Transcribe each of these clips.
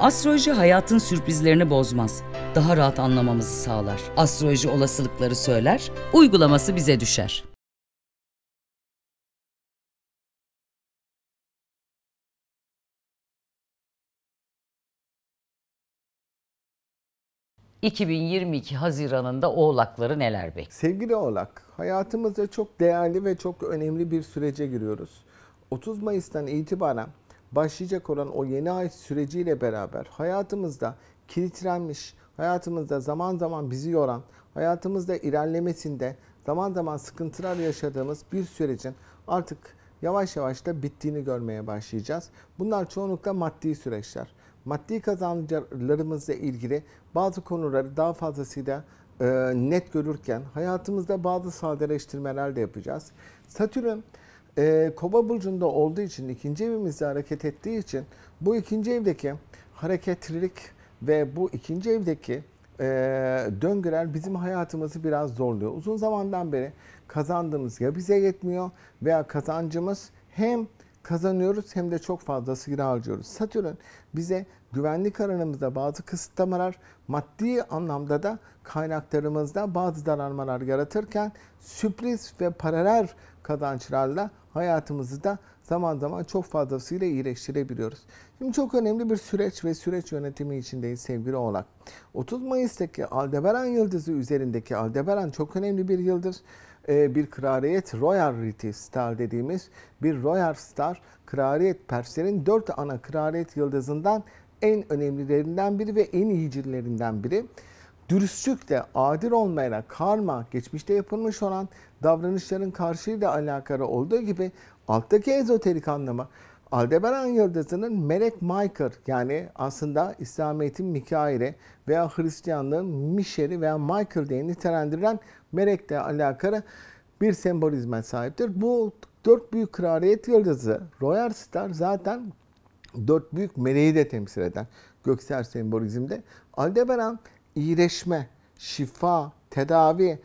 Astroloji hayatın sürprizlerini bozmaz. Daha rahat anlamamızı sağlar. Astroloji olasılıkları söyler, uygulaması bize düşer. ...2022 Haziran'ında oğlakları neler bekliyor? Sevgili oğlak, hayatımızda çok değerli ve çok önemli bir sürece giriyoruz. 30 Mayıs'tan itibaren başlayacak olan o yeni ay süreciyle beraber hayatımızda kilitlenmiş, hayatımızda zaman zaman bizi yoran, hayatımızda ilerlemesinde zaman zaman sıkıntılar yaşadığımız bir sürecin artık yavaş yavaş da bittiğini görmeye başlayacağız. Bunlar çoğunlukla maddi süreçler. Maddi kazançlarımızla ilgili bazı konuları daha fazlasıyla e, net görürken hayatımızda bazı sadeleştirmeler de yapacağız. Satürn e, kova burcunda olduğu için ikinci evimizde hareket ettiği için bu ikinci evdeki hareketlilik ve bu ikinci evdeki e, döngüler bizim hayatımızı biraz zorluyor. Uzun zamandan beri kazandığımız ya bize yetmiyor veya kazancımız hem kazanıyoruz hem de çok fazlasıyla harcıyoruz. Satürn bize güvenlik aranımızda bazı kısıtlamalar, maddi anlamda da kaynaklarımızda bazı daralmalar yaratırken sürpriz ve paralel kazançlarla hayatımızı da zaman zaman çok fazlasıyla iyileştirebiliyoruz. Şimdi çok önemli bir süreç ve süreç yönetimi içindeyiz sevgili oğlak. 30 Mayıs'taki Aldebaran yıldızı üzerindeki Aldebaran çok önemli bir yıldız. Ee, bir kraliyet royalty star dediğimiz bir royal star kraliyet Perslerin 4 ana kraliyet yıldızından en önemlilerinden biri ve en iyicilerinden biri. Dürüstlükle adil olmayla karma geçmişte yapılmış olan davranışların karşıyla alakalı olduğu gibi alttaki ezoterik anlamı Aldebaran yıldızının Melek Michael yani aslında İslamiyet'in Mikail'i veya Hristiyanlığın Mişel'i veya Michael diye nitelendirilen melekle alakalı bir sembolizme sahiptir. Bu dört büyük kraliyet yıldızı Royal Star zaten dört büyük meleği de temsil eden göksel sembolizmde Aldebaran iyileşme, şifa, tedavi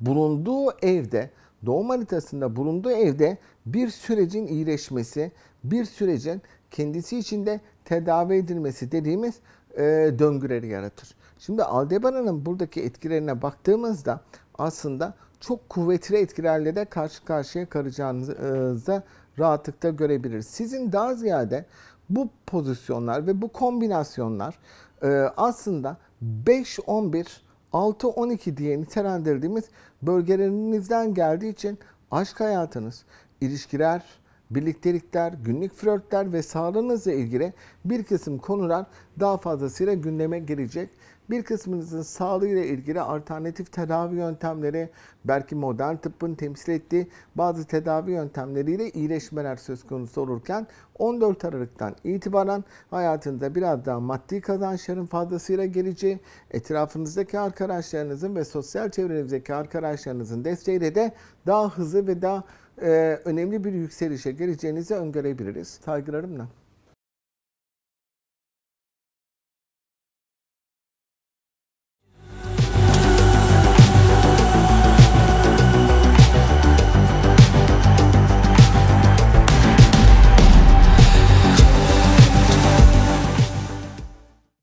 bulunduğu evde doğum haritasında bulunduğu evde bir sürecin iyileşmesi, bir sürecin kendisi için de tedavi edilmesi dediğimiz e, döngüleri yaratır. Şimdi Aldebaran'ın buradaki etkilerine baktığımızda aslında çok kuvvetli etkilerle de karşı karşıya kalacağınızı e, rahatlıkla görebilir. Sizin daha ziyade bu pozisyonlar ve bu kombinasyonlar e, aslında 5-11, 6-12 diye nitelendirdiğimiz bölgelerinizden geldiği için aşk hayatınız, ilişkiler, birliktelikler, günlük flörtler ve sağlığınızla ilgili bir kısım konular daha fazlasıyla gündeme gelecek. Bir kısmınızın sağlığı ile ilgili alternatif tedavi yöntemleri, belki modern tıbbın temsil ettiği bazı tedavi yöntemleriyle iyileşmeler söz konusu olurken 14 Aralık'tan itibaren hayatında biraz daha maddi kazançların fazlasıyla geleceği, etrafınızdaki arkadaşlarınızın ve sosyal çevrenizdeki arkadaşlarınızın desteğiyle de daha hızlı ve daha ee, önemli bir yükselişe geleceğinizi öngörebiliriz. Saygılarımla.